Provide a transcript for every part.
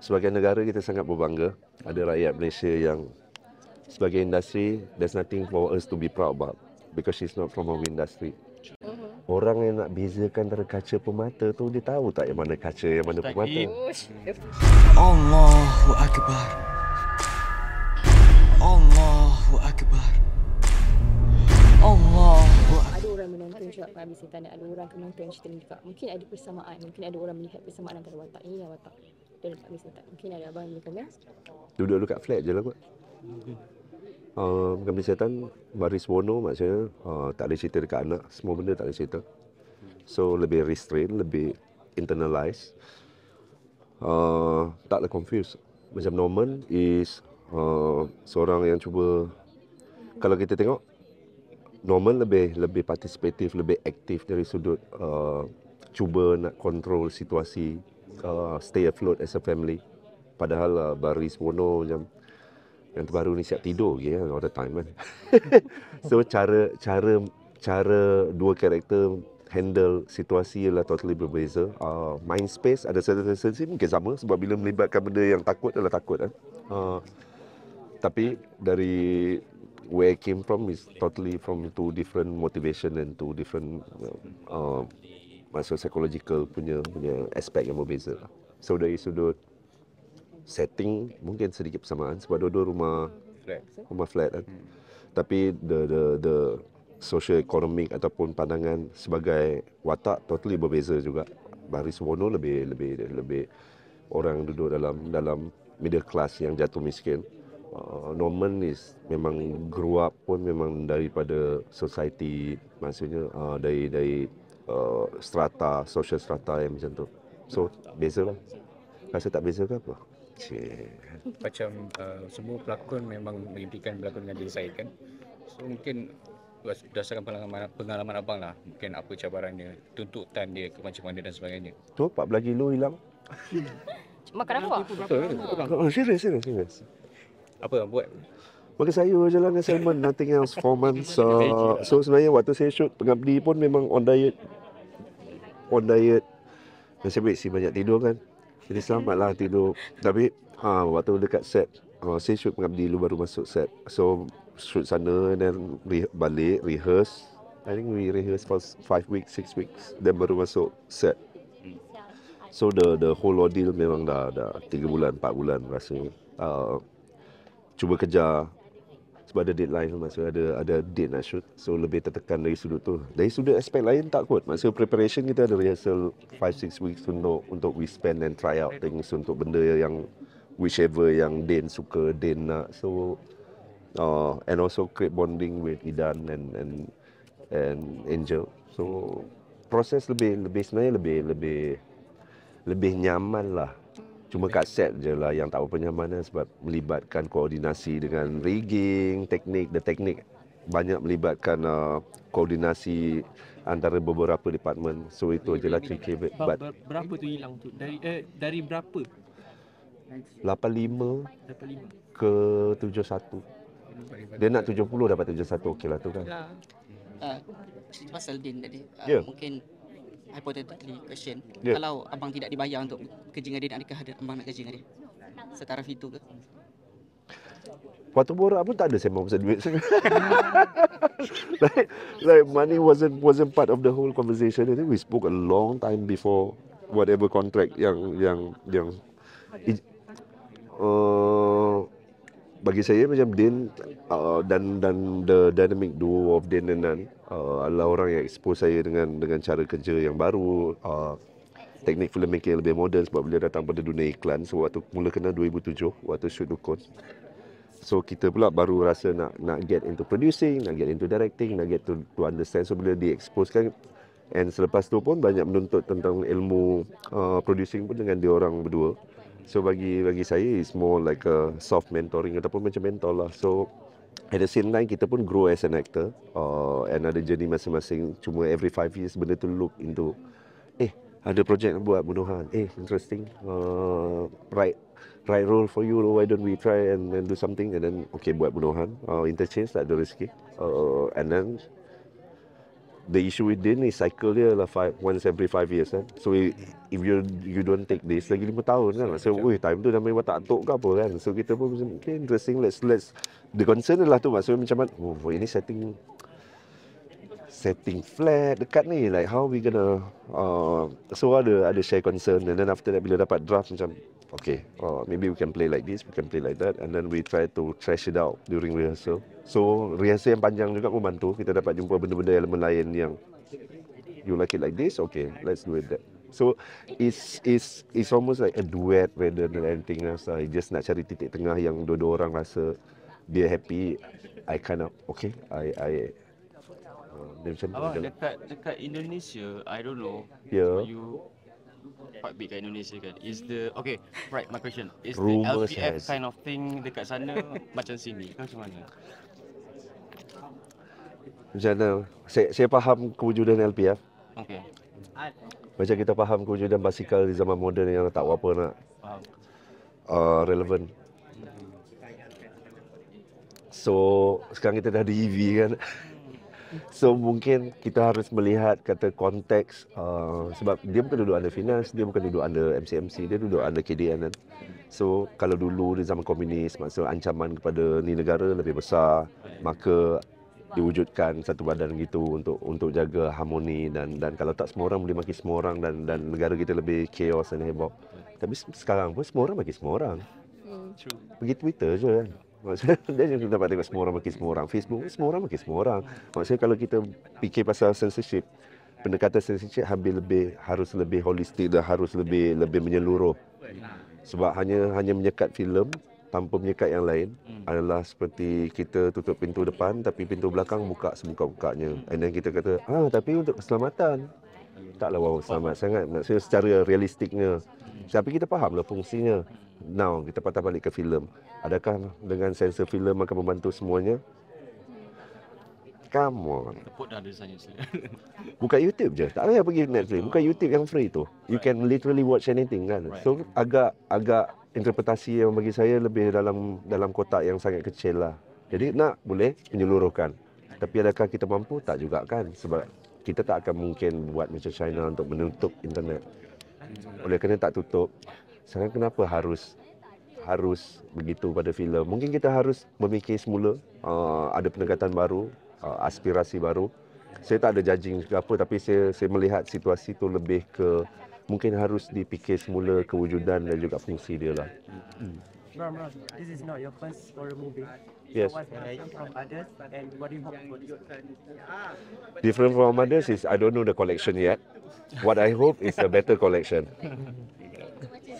sebagai negara kita sangat berbangga ada rakyat Malaysia yang sebagai industri there's nothing for us to be proud about because she's not from our industry. Mhm. Orang yang nak bezakan antara kaca pemata tu dia tahu tak yang mana kaca yang mana pemata. Allahu akbar. Allahu akbar. Allahu akbar. Ada orang menonton juga Pak Abis Intan ada orang menonton cerita ni Mungkin ada persamaan, mungkin ada orang melihat persamaan antara watak ini dan watak ini betul kat Miss Mungkin ada abang yang komen. Duduk dulu flat je lah kot. Uh, bukan beli setan, baris wono maksudnya uh, tak ada cerita dekat anak, semua benda tak ada cerita. So lebih restrain, lebih internalize. Uh, ah, taklah confused. Macam Norman is uh, seorang yang cuba, kalau kita tengok, Norman lebih lebih partisipatif, lebih aktif dari sudut uh, cuba nak control situasi uh, stay afloat as a family. Padahal uh, Baris Rizwono yang yang terbaru ni siap tidur ya yeah, all the time kan. so cara cara cara dua karakter handle situasi ialah totally berbeza. Uh, mind space ada certain sensitivity mungkin sama sebab bila melibatkan benda yang takut adalah takut kan. Uh, tapi dari where I came from is totally from two different motivation and two different uh, uh masa psychological punya punya aspek yang berbeza lah. So dari sudut setting mungkin sedikit persamaan sebab dua-dua rumah flat. rumah flat kan. Hmm. Tapi the the the social economic ataupun pandangan sebagai watak totally berbeza juga. Baris Wono lebih lebih lebih orang duduk dalam dalam middle class yang jatuh miskin. Uh, Norman is memang grow up pun memang daripada society maksudnya uh, dari dari uh, strata, social strata yang macam tu. So, beza lah. Rasa tak beza ke apa? Cik. Macam uh, semua pelakon memang mengimpikan pelakon dengan diri saya kan. So, mungkin berdasarkan pengalaman, pengalaman abang lah, mungkin apa cabarannya, tuntutan dia ke macam mana dan sebagainya. Tu, 14 kilo hilang. Makan apa? Oh, serius, serius, serius. Apa yang buat? Makan saya je lah dengan salmon. Nothing else. Four months. Uh, lah. so sebenarnya waktu saya shoot pengabdi pun memang on diet. On diet. Dan saya mesti banyak tidur kan. Jadi selamatlah tidur. Tapi ha, waktu dekat set. Uh, saya shoot pengabdi dulu baru masuk set. So shoot sana then re- balik rehearse. I think we rehearse for five weeks, six weeks. Then baru masuk set. So the the whole ordeal memang dah dah tiga bulan, empat bulan rasanya. Uh, cuba kejar sebab ada deadline maksud ada ada date nak shoot so lebih tertekan dari sudut tu dari sudut aspek lain tak kot maksud preparation kita ada rehearsal 5 6 weeks untuk untuk we spend and try out things untuk benda yang whichever yang Dan suka Dan nak so uh, and also create bonding with Idan and and and Angel so proses lebih lebih sebenarnya lebih lebih lebih nyaman lah Cuma kat set je lah yang tak berapa mana eh, sebab melibatkan koordinasi dengan rigging, teknik. The teknik banyak melibatkan uh, koordinasi antara beberapa departemen. So itu je lah tricky. berapa tu hilang tu? Dari eh, dari berapa? 85, 85. ke 71. Dia nak 70 dapat 71 okey lah tu kan. Ya. Uh, ah, pasal Din tadi. Uh, ah, yeah. Mungkin hypothetically question yeah. kalau abang tidak dibayar untuk kerja dengan dia adakah abang nak kerja dengan dia setaraf itu ke Waktu borak pun tak ada sembang pasal duit like, like money wasn't wasn't part of the whole conversation I we spoke a long time before whatever contract yang yang yang i, uh, bagi saya macam Din uh, dan dan the dynamic duo of Din dan Nan uh, adalah orang yang expose saya dengan dengan cara kerja yang baru uh, teknik filmmaking yang lebih moden sebab beliau datang pada dunia iklan so waktu mula kena 2007 waktu shoot dukun so kita pula baru rasa nak nak get into producing nak get into directing nak get to, to understand so bila di expose kan and selepas tu pun banyak menuntut tentang ilmu uh, producing pun dengan dia orang berdua so bagi bagi saya is more like a soft mentoring ataupun macam mentor lah so At the same time, kita pun grow as an actor. Uh, and ada journey masing-masing. Cuma every five years, benda tu look into, eh, ada projek nak buat bunuhan. Eh, interesting. Uh, right right role for you. Why don't we try and, and do something? And then, okay, buat bunuhan. Uh, interchange lah, ada rezeki. Uh, and then, the issue with dia ni cycle dia lah five, once every five years eh. So if you you don't take this lagi lima tahun kan. So weh time tu dah memang tak atuk ke apa kan. So kita pun macam okay, interesting let's let's the concern lah tu maksudnya macam oh, ini setting setting flat dekat ni like how we gonna uh, so ada ada share concern and then after that bila dapat draft macam okay uh, maybe we can play like this we can play like that and then we try to trash it out during rehearsal so rehearsal yang panjang juga membantu kita dapat jumpa benda-benda elemen lain yang you like it like this okay let's do it that So it's it's it's almost like a duet rather than anything else. I just nak cari titik tengah yang dua-dua orang rasa dia happy. I kind of okay. I I dia macam Abang, dekat dekat Indonesia I don't know yeah. you quite big kat Indonesia kan is the okay right my question is Rumors the LPF kind of thing dekat sana macam sini ke macam mana macam mana saya, saya faham kewujudan LPF okay macam kita faham kewujudan basikal di zaman moden yang tak apa nak uh, ah, relevan. Mhm. So sekarang kita dah di EV kan. So mungkin kita harus melihat kata konteks uh, sebab dia bukan duduk under finance, dia bukan duduk under MCMC, dia duduk under KDN. Kan? So kalau dulu di zaman komunis maksud ancaman kepada ni negara lebih besar, maka diwujudkan satu badan gitu untuk untuk jaga harmoni dan dan kalau tak semua orang boleh maki semua orang dan dan negara kita lebih chaos dan heboh. Tapi sekarang pun semua orang maki semua orang. Begitu hmm. begitu je kan. Dia yang dapat tengok semua orang makin semua orang. Facebook, semua orang makin semua orang. Maksudnya kalau kita fikir pasal censorship, pendekatan censorship hampir lebih, harus lebih holistik dan harus lebih lebih menyeluruh. Sebab hanya hanya menyekat filem tanpa menyekat yang lain adalah seperti kita tutup pintu depan tapi pintu belakang buka sebuka-bukanya. And then kita kata, ah tapi untuk keselamatan. Taklah wow, selamat sangat. Maksudnya secara realistiknya. Tapi kita faham lah fungsinya. Now kita patah balik ke filem. Adakah dengan sensor filem akan membantu semuanya? Come on. Buka YouTube je. Tak payah pergi Netflix. Buka YouTube yang free tu. You can literally watch anything kan. So agak agak interpretasi yang bagi saya lebih dalam dalam kotak yang sangat kecil lah. Jadi nak boleh menyeluruhkan. Tapi adakah kita mampu? Tak juga kan. Sebab kita tak akan mungkin buat macam China untuk menutup internet. Oleh kerana tak tutup. Sekarang kenapa harus harus begitu pada filem? Mungkin kita harus memikir semula uh, ada pendekatan baru, uh, aspirasi baru. Saya tak ada judging ke apa tapi saya saya melihat situasi tu lebih ke mungkin harus dipikir semula kewujudan dan juga fungsi dia lah. Hmm. this is not your first horror movie. Yes. different from others Different from others is I don't know the collection yet. What I hope is a better collection.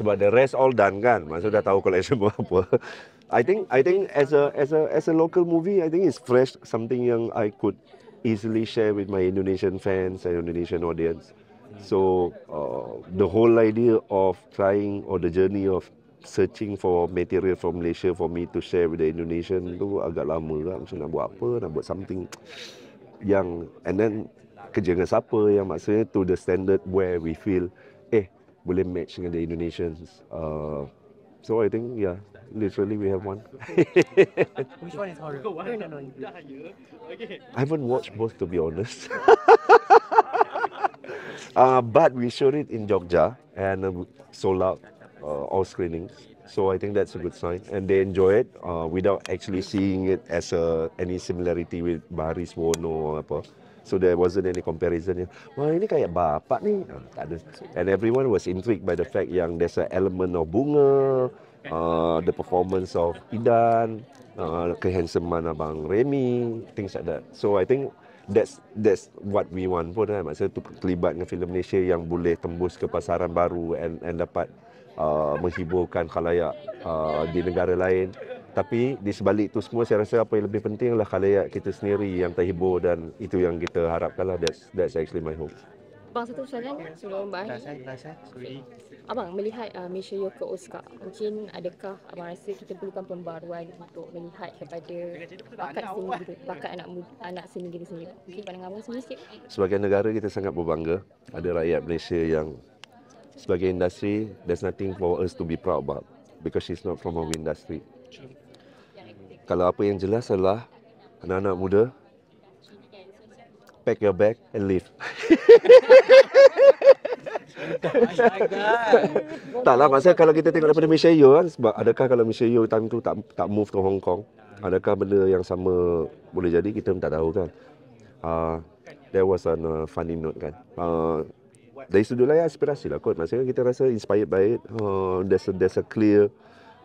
Sebab the rest all done kan. Maksud dah tahu collection buat apa. I think I think as a as a as a local movie, I think it's fresh something yang I could easily share with my Indonesian fans and Indonesian audience. So uh, the whole idea of trying or the journey of searching for material from Malaysia for me to share with the Indonesian tu agak lama lah macam nak buat apa nak buat something yang and then kerja dengan siapa yang maksudnya to the standard where we feel eh boleh match dengan the Indonesians uh, so I think yeah literally we have one which one is horror ya. I haven't watched both to be honest uh, but we showed it in Jogja and uh, sold out uh, all screenings. So I think that's a good sign, and they enjoy it uh, without actually seeing it as a any similarity with Baris Wono or apa. So there wasn't any comparison. Wah ini kayak bapak ni. Ah, and everyone was intrigued by the fact yang there's an element of bunga, uh, the performance of Idan, uh, kehandsomean abang Remy, things like that. So I think that's that's what we want for, Eh? Maksudnya tu terlibat dengan film Malaysia yang boleh tembus ke pasaran baru and and dapat Uh, menghiburkan khalayak uh, di negara lain. Tapi di sebalik itu semua saya rasa apa yang lebih penting adalah khalayak kita sendiri yang terhibur dan itu yang kita harapkan lah That's, that's actually my hope. Abang satu soalan sebelum Abang akhir. Abang melihat uh, Malaysia Yoko Oscar, mungkin adakah Abang rasa kita perlukan pembaruan untuk melihat kepada bakat seni kita, bakat anak, anak seni kita sendiri. Mungkin pandangan Abang sendiri sikit. Sebagai negara kita sangat berbangga ada rakyat Malaysia yang sebagai industri, there's nothing for us to be proud about because she's not from our industry. Kalau apa yang jelas adalah anak-anak muda, pack your bag and leave. tak lah, maksudnya kalau kita tengok daripada Michelle Yeoh kan, sebab adakah kalau Michelle Yeoh time tu tak, tak move ke Hong Kong, adakah benda yang sama boleh jadi, kita pun tak tahu kan. Uh, there was a uh, funny note kan. Uh, dari sudut lain aspirasi lah kot maksudnya kita rasa inspired by it uh, there's a, there's a clear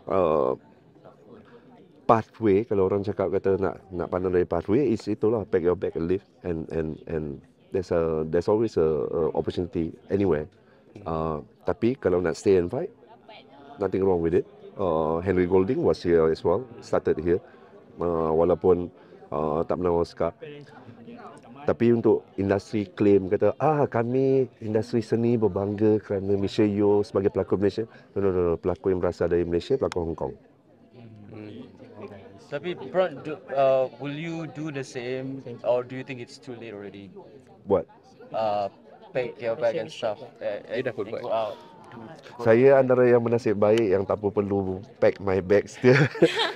uh, pathway kalau orang cakap kata nak nak pandang dari pathway is itulah pack your bag and leave and and and there's a there's always a, a opportunity anywhere uh, tapi kalau nak stay and fight nothing wrong with it uh, Henry Golding was here as well started here uh, walaupun uh, tak menang Oscar tapi untuk industri claim kata, ah kami industri seni berbangga kerana Malaysia Yo sebagai pelakon Malaysia. No, no, no, no. pelakon yang berasal dari Malaysia, pelakon Hong Kong. Hmm. Tapi Pran, uh, will you do the same or do you think it's too late already? What? Uh, pack your bag and stuff. Eh, eh, Dia dah pun buat. Saya antara yang bernasib baik yang tak perlu pack my bag still.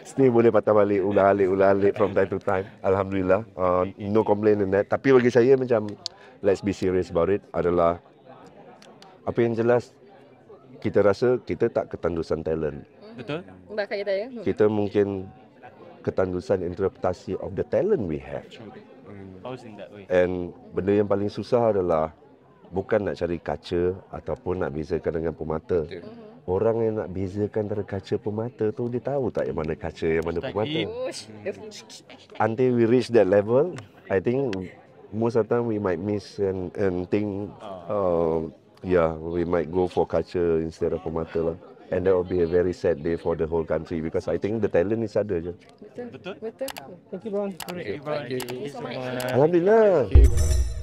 still boleh patah balik ulang-alik ulang-alik from time to time. Alhamdulillah. Uh, no complain in that. Tapi bagi saya macam let's be serious about it adalah apa yang jelas kita rasa kita tak ketandusan talent. Betul. Mbak kata ya. Kita mungkin ketandusan interpretasi of the talent we have. Hmm. And benda yang paling susah adalah bukan nak cari kaca ataupun nak bezakan dengan pemata. Mm-hmm. Orang yang nak bezakan antara kaca pemata tu dia tahu tak yang mana kaca yang mana pemata. Until we reach that level, I think most of the time we might miss and, and think ah. uh, um, yeah, we might go for kaca instead of pemata lah. And that will be a very sad day for the whole country because I think the talent is ada je. Betul. Betul. Betul. Thank you, Bron. Thank you. Thank Alhamdulillah. Thank you.